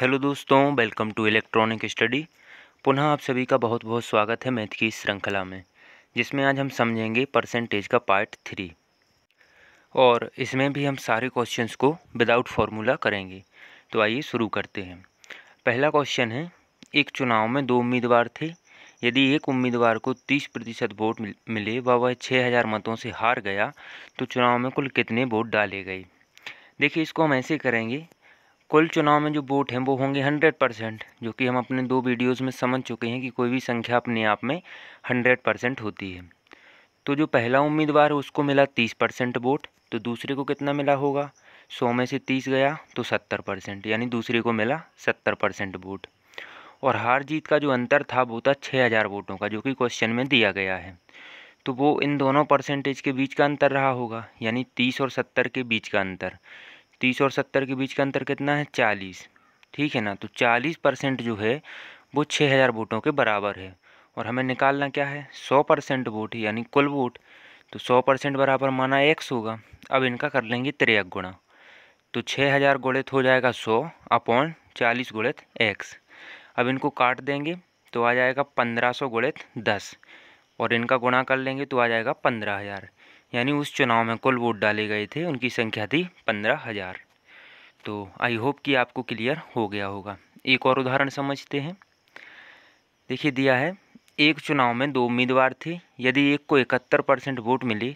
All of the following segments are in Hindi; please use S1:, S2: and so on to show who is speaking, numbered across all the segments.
S1: हेलो दोस्तों वेलकम टू इलेक्ट्रॉनिक स्टडी पुनः आप सभी का बहुत बहुत स्वागत है मैथ की श्रृंखला में जिसमें आज हम समझेंगे परसेंटेज का पार्ट थ्री और इसमें भी हम सारे क्वेश्चंस को विदाउट फार्मूला करेंगे तो आइए शुरू करते हैं पहला क्वेश्चन है एक चुनाव में दो उम्मीदवार थे यदि एक उम्मीदवार को तीस प्रतिशत वोट मिले व वह छः हज़ार मतों से हार गया तो चुनाव में कुल कितने वोट डाले गए देखिए इसको हम ऐसे करेंगे कुल चुनाव में जो वोट हैं वो होंगे हंड्रेड परसेंट जो कि हम अपने दो वीडियोज़ में समझ चुके हैं कि कोई भी संख्या अपने आप में हंड्रेड परसेंट होती है तो जो पहला उम्मीदवार उसको मिला तीस परसेंट वोट तो दूसरे को कितना मिला होगा सौ में से तीस गया तो सत्तर परसेंट यानी दूसरे को मिला सत्तर परसेंट वोट और हार जीत का जो अंतर था वो था छः हज़ार वोटों का जो कि क्वेश्चन में दिया गया है तो वो इन दोनों परसेंटेज के बीच का अंतर रहा होगा यानी तीस और सत्तर के बीच का अंतर तीस और सत्तर के बीच का अंतर कितना है चालीस ठीक है ना तो चालीस परसेंट जो है वो छः हज़ार वोटों के बराबर है और हमें निकालना क्या है सौ परसेंट वोट यानी कुल वोट तो सौ परसेंट बराबर माना एक्स होगा अब इनका कर लेंगे त्रेक गुणा तो छः हज़ार गुणित हो जाएगा सौ अपॉन चालीस गुणित एक्स अब इनको काट देंगे तो आ जाएगा पंद्रह सौ गुणित दस और इनका गुणा कर लेंगे तो आ जाएगा पंद्रह हज़ार यानी उस चुनाव में कुल वोट डाले गए थे उनकी संख्या थी पंद्रह हज़ार तो आई होप कि आपको क्लियर हो गया होगा एक और उदाहरण समझते हैं देखिए दिया है एक चुनाव में दो उम्मीदवार थे यदि एक को इकहत्तर परसेंट वोट मिले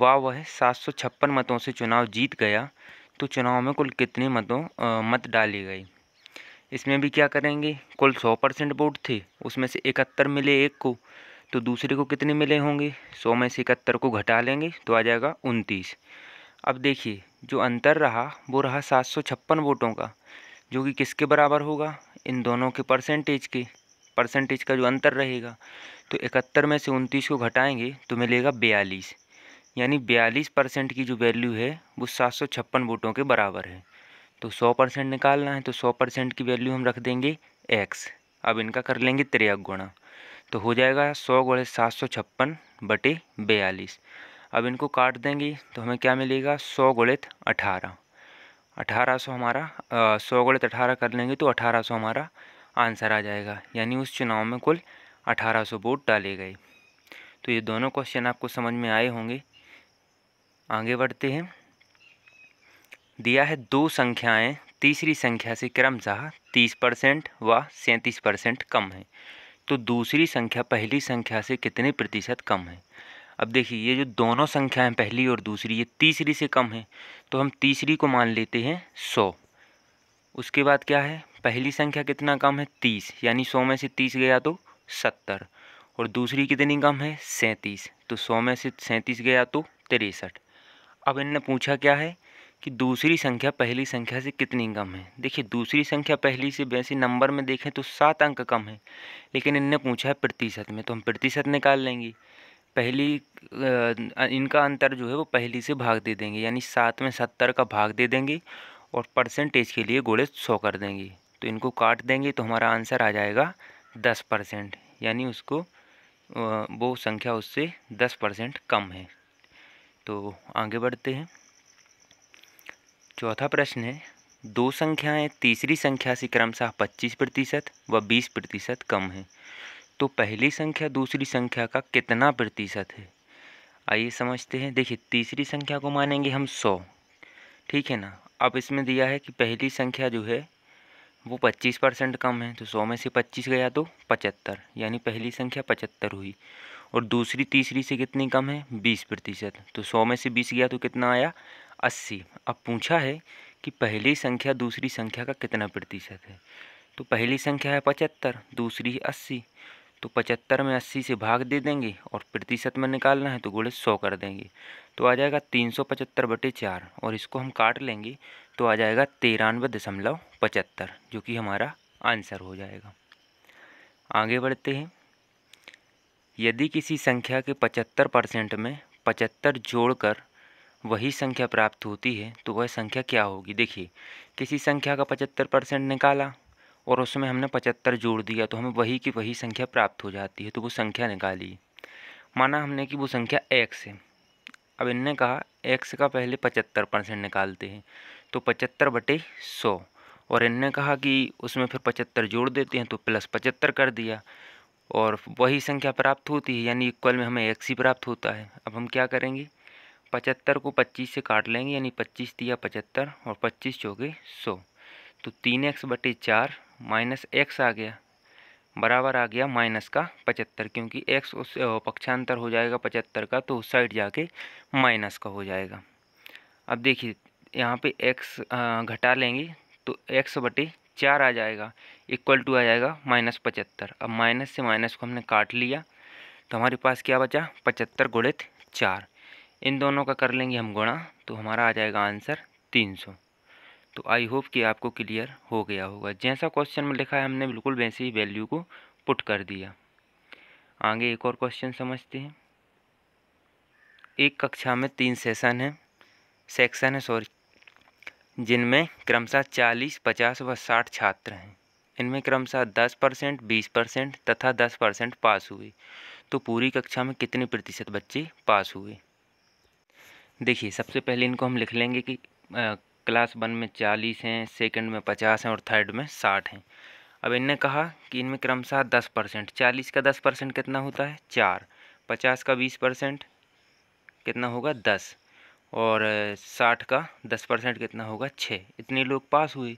S1: वह वह सात सौ छप्पन मतों से चुनाव जीत गया तो चुनाव में कुल कितने मतों आ, मत डाले गए इसमें भी क्या करेंगे कुल सौ परसेंट वोट थे उसमें से इकहत्तर मिले एक को तो दूसरे को कितने मिले होंगे सौ में से इकहत्तर को घटा लेंगे तो आ जाएगा उनतीस अब देखिए जो अंतर रहा वो रहा सात सौ छप्पन वोटों का जो कि किसके बराबर होगा इन दोनों के परसेंटेज के परसेंटेज का जो अंतर रहेगा तो इकहत्तर में से उनतीस को घटाएंगे तो मिलेगा बयालीस यानी बयालीस परसेंट की जो वैल्यू है वो सात सौ छप्पन वोटों के बराबर है तो सौ परसेंट निकालना है तो सौ परसेंट की वैल्यू हम रख देंगे एक्स अब इनका कर लेंगे त्रेक गुणा तो हो जाएगा सौ गुड़े सात सौ छप्पन बटे बयालीस अब इनको काट देंगे तो हमें क्या मिलेगा सौ गुणित अठारह अठारह सौ हमारा सौ गुणित अठारह कर लेंगे तो अठारह सौ हमारा आंसर आ जाएगा यानी उस चुनाव में कुल अठारह सौ वोट डाले गए तो ये दोनों क्वेश्चन आपको समझ में आए होंगे आगे बढ़ते हैं दिया है दो संख्याएं तीसरी संख्या से क्रमशः तीस परसेंट व सैंतीस परसेंट कम है तो दूसरी संख्या पहली संख्या से कितने प्रतिशत कम है अब देखिए ये जो दोनों संख्याएं पहली और दूसरी ये तीसरी से कम है तो हम तीसरी को मान लेते हैं सौ उसके बाद क्या है पहली संख्या कितना कम है तीस यानी सौ में से तीस गया तो सत्तर और दूसरी कितनी कम है सैंतीस तो सौ में से सैंतीस गया तो तिरसठ अब इनने पूछा क्या है कि दूसरी संख्या पहली संख्या से कितनी कम है देखिए दूसरी संख्या पहली से वैसे नंबर में देखें तो सात अंक कम है लेकिन इनने पूछा है प्रतिशत में तो हम प्रतिशत निकाल लेंगे पहली इनका अंतर जो है वो पहली से भाग दे देंगे यानी सात में सत्तर का भाग दे देंगे और परसेंटेज के लिए गोले सौ कर देंगे तो इनको काट देंगे तो हमारा आंसर आ जाएगा दस परसेंट यानी उसको वो संख्या उससे दस परसेंट कम है तो आगे बढ़ते हैं चौथा प्रश्न है दो संख्याएं तीसरी संख्या से क्रमशः पच्चीस प्रतिशत व बीस प्रतिशत कम है तो पहली संख्या दूसरी संख्या का कितना प्रतिशत है आइए समझते हैं देखिए तीसरी संख्या को मानेंगे हम सौ ठीक है ना अब इसमें दिया है कि पहली संख्या जो है वो पच्चीस परसेंट कम है तो सौ में से पच्चीस गया तो पचहत्तर यानी पहली संख्या पचहत्तर हुई और दूसरी तीसरी से कितनी कम है बीस प्रतिशत तो सौ में से बीस गया तो कितना आया अस्सी अब पूछा है कि पहली संख्या दूसरी संख्या का कितना प्रतिशत है तो पहली संख्या है पचहत्तर दूसरी है अस्सी तो पचहत्तर में अस्सी से भाग दे देंगे और प्रतिशत में निकालना है तो गुड़े सौ कर देंगे तो आ जाएगा तीन सौ पचहत्तर बटे चार और इसको हम काट लेंगे तो आ जाएगा तिरानवे दशमलव पचहत्तर जो कि हमारा आंसर हो जाएगा आगे बढ़ते हैं यदि किसी संख्या के पचहत्तर परसेंट में पचहत्तर जोड़कर वही संख्या प्राप्त होती है तो वह संख्या क्या होगी देखिए किसी संख्या का पचहत्तर परसेंट निकाला और उसमें हमने पचहत्तर जोड़ दिया तो हमें वही की वही संख्या प्राप्त हो जाती है तो वो संख्या निकाली माना हमने कि वो संख्या एक्स है अब इनने कहा एक्स का पहले पचहत्तर परसेंट निकालते हैं तो पचहत्तर बटे सौ और इनने कहा कि उसमें फिर पचहत्तर जोड़ देते हैं तो प्लस पचहत्तर कर दिया और वही संख्या प्राप्त होती है यानी इक्वल में हमें एक्स ही प्राप्त होता है अब हम क्या करेंगे पचहत्तर को पच्चीस से काट लेंगे यानी पच्चीस दिया पचहत्तर और पच्चीस चौके सौ तो तीन एक्स बटे चार माइनस एक्स आ गया बराबर आ गया माइनस का पचहत्तर क्योंकि एक्स उस पक्षांतर हो जाएगा पचहत्तर का तो उस साइड जाके माइनस का हो जाएगा अब देखिए यहाँ पे एक्स घटा लेंगे तो एक्स बटे चार आ जाएगा इक्वल टू आ जाएगा माइनस पचहत्तर अब माइनस से माइनस को हमने काट लिया तो हमारे पास क्या बचा पचहत्तर गुणित चार इन दोनों का कर लेंगे हम गुणा तो हमारा आ जाएगा आंसर तीन सौ तो आई होप कि आपको क्लियर हो गया होगा जैसा क्वेश्चन में लिखा है हमने बिल्कुल वैसे ही वैल्यू को पुट कर दिया आगे एक और क्वेश्चन समझते हैं एक कक्षा में तीन सेशन है सेक्शन है सॉरी जिनमें क्रमशः चालीस पचास व साठ छात्र हैं इनमें क्रमशः दस परसेंट बीस परसेंट तथा दस परसेंट पास हुए तो पूरी कक्षा में कितने प्रतिशत बच्चे पास हुए देखिए सबसे पहले इनको हम लिख लेंगे कि आ, क्लास वन में चालीस हैं सेकंड में पचास हैं और थर्ड में साठ हैं अब इनने कहा कि इनमें क्रमशः दस परसेंट चालीस का दस परसेंट कितना होता है चार पचास का बीस परसेंट कितना होगा दस और साठ का दस परसेंट कितना होगा छः इतने लोग पास हुए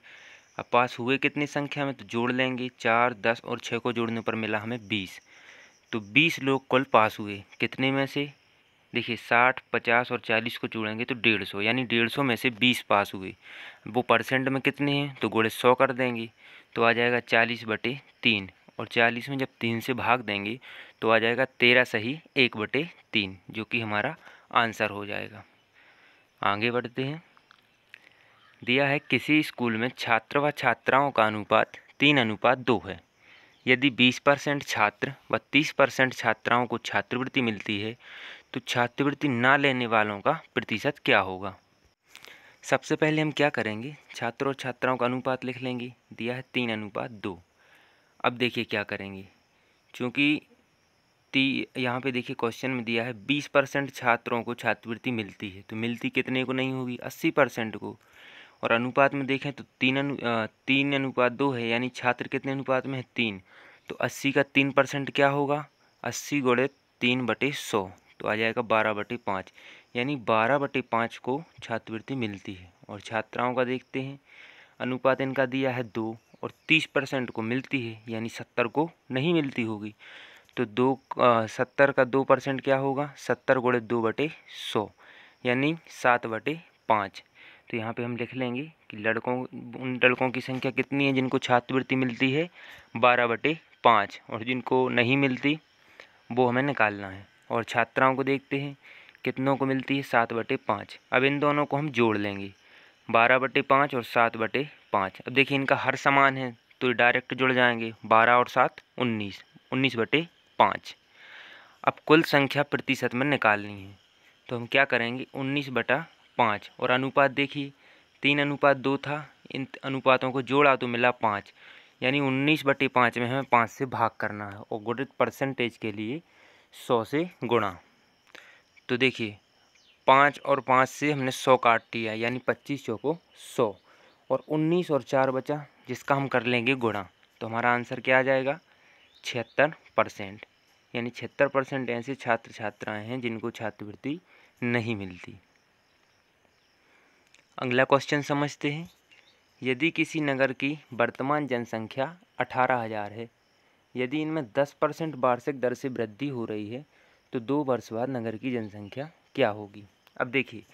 S1: अब पास हुए कितनी संख्या में तो जोड़ लेंगे चार दस और छः को जोड़ने पर मिला हमें बीस तो बीस लोग कुल पास हुए कितने में से देखिए साठ पचास और चालीस को जोड़ेंगे तो डेढ़ सौ यानी डेढ़ सौ में से बीस पास हुए वो परसेंट में कितने हैं तो गोड़े सौ कर देंगे तो आ जाएगा चालीस बटे तीन और चालीस में जब तीन से भाग देंगे तो आ जाएगा तेरह सही एक बटे तीन जो कि हमारा आंसर हो जाएगा आगे बढ़ते हैं दिया है किसी स्कूल में छात्र व छात्राओं का अनुपात तीन अनुपात दो है यदि 20 परसेंट छात्र व 30 परसेंट छात्राओं को छात्रवृत्ति मिलती है तो छात्रवृत्ति ना लेने वालों का प्रतिशत क्या होगा सबसे पहले हम क्या करेंगे छात्रों और छात्राओं का अनुपात लिख लेंगे दिया है तीन अनुपात दो अब देखिए क्या करेंगे चूँकि ती यहाँ पे देखिए क्वेश्चन में दिया है बीस परसेंट छात्रों को छात्रवृत्ति मिलती है तो मिलती कितने को नहीं होगी अस्सी परसेंट को और अनुपात में देखें तो तीन अनु तीन अनुपात दो है यानी छात्र कितने अनुपात में है तीन तो अस्सी का तीन परसेंट क्या होगा अस्सी गुड़े तीन बटे सौ तो आ जाएगा बारह बटे पाँच यानी बारह बटे पाँच को छात्रवृत्ति मिलती है और छात्राओं का देखते हैं अनुपात इनका दिया है दो और तीस परसेंट को मिलती है यानी सत्तर को नहीं मिलती होगी तो दो आ, सत्तर का दो परसेंट क्या होगा सत्तर गुड़े दो बटे सौ यानी सात बटे पाँच तो यहाँ पे हम लिख लेंगे कि लड़कों उन लड़कों की संख्या कितनी है जिनको छात्रवृत्ति मिलती है बारह बटे पाँच और जिनको नहीं मिलती वो हमें निकालना है और छात्राओं को देखते हैं कितनों को मिलती है सात बटे पाँच अब इन दोनों को हम जोड़ लेंगे बारह बटे पाँच और सात बटे पाँच अब देखिए इनका हर समान है तो डायरेक्ट जुड़ जाएंगे बारह और सात उन्नीस उन्नीस बटे पाँच अब कुल संख्या प्रतिशत में निकालनी है तो हम क्या करेंगे उन्नीस बटा पाँच और अनुपात देखिए तीन अनुपात दो था इन अनुपातों को जोड़ा तो मिला पाँच यानी उन्नीस बटे पाँच में हमें पाँच से भाग करना है और गुणित परसेंटेज के लिए सौ से गुणा तो देखिए पाँच और पाँच से हमने सौ काट दिया यानी पच्चीस चौको सौ और उन्नीस और चार बचा जिसका हम कर लेंगे गुणा तो हमारा आंसर क्या आ जाएगा छिहत्तर परसेंट यानी छिहत्तर परसेंट ऐसे छात्र छात्राएं हैं जिनको छात्रवृत्ति नहीं मिलती अगला क्वेश्चन समझते हैं यदि किसी नगर की वर्तमान जनसंख्या अठारह हज़ार है यदि इनमें दस परसेंट वार्षिक दर से वृद्धि हो रही है तो दो वर्ष बाद नगर की जनसंख्या क्या होगी अब देखिए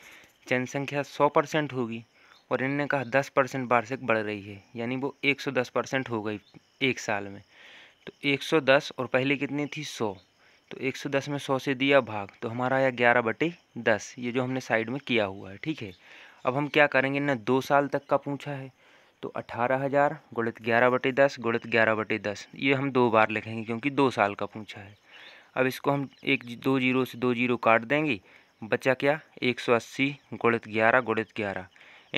S1: जनसंख्या सौ परसेंट होगी और इनने कहा दस परसेंट वार्षिक बढ़ रही है यानी वो एक सौ दस परसेंट हो गई एक साल में तो एक सौ दस और पहले कितनी थी सौ तो एक सौ दस में सौ से दिया भाग तो हमारा आया ग्यारह बटे दस ये जो हमने साइड में किया हुआ है ठीक है अब हम क्या करेंगे इनने दो साल तक का पूछा है तो अठारह हज़ार गुणित ग्यारह बटे दस गुणित ग्यारह बटे दस ये हम दो बार लिखेंगे क्योंकि दो साल का पूछा है अब इसको हम एक दो जीरो से दो जीरो काट देंगे बचा क्या एक सौ अस्सी गुणित ग्यारह गुणित ग्यारह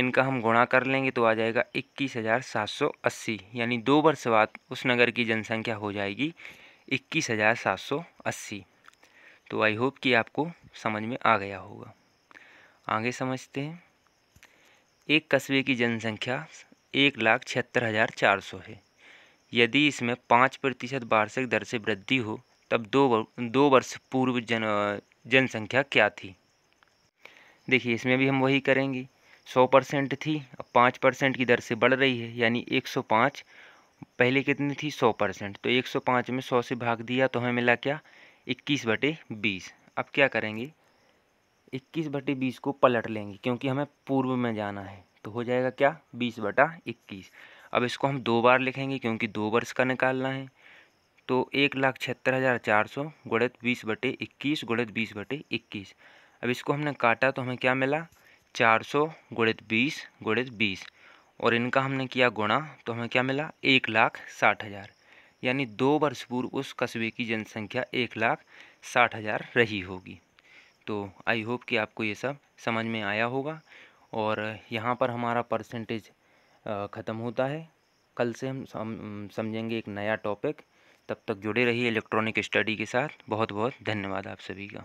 S1: इनका हम गुणा कर लेंगे तो आ जाएगा इक्कीस हज़ार सात सौ अस्सी यानी दो वर्ष बाद उस नगर की जनसंख्या हो जाएगी इक्कीस हज़ार सात सौ अस्सी तो आई होप कि आपको समझ में आ गया होगा आगे समझते हैं एक कस्बे की जनसंख्या एक लाख छिहत्तर हज़ार चार सौ है यदि इसमें पाँच प्रतिशत वार्षिक दर से वृद्धि हो तब दो वर, दो वर्ष पूर्व जन जनसंख्या क्या थी देखिए इसमें भी हम वही करेंगे सौ परसेंट थी अब पाँच परसेंट की दर से बढ़ रही है यानी एक सौ पाँच पहले कितनी थी सौ परसेंट तो एक सौ पाँच में सौ से भाग दिया तो हमें मिला क्या इक्कीस बटे बीस अब क्या करेंगे इक्कीस बटे बीस को पलट लेंगे क्योंकि हमें पूर्व में जाना है तो हो जाएगा क्या बीस बटा इक्कीस अब इसको हम दो बार लिखेंगे क्योंकि दो वर्ष का निकालना है तो एक लाख छिहत्तर हज़ार चार सौ गुणित बीस बटे इक्कीस गुणित बीस बटे इक्कीस अब इसको हमने काटा तो हमें क्या मिला चार सौ गुणित बीस गुणित बीस और इनका हमने किया गुणा तो हमें क्या मिला एक लाख साठ हज़ार यानी दो वर्ष पूर्व उस कस्बे की जनसंख्या एक लाख साठ हज़ार रही होगी तो आई होप कि आपको ये सब समझ में आया होगा और यहाँ पर हमारा परसेंटेज ख़त्म होता है कल से हम समझेंगे एक नया टॉपिक तब तक जुड़े रहिए इलेक्ट्रॉनिक स्टडी के साथ बहुत बहुत धन्यवाद आप सभी का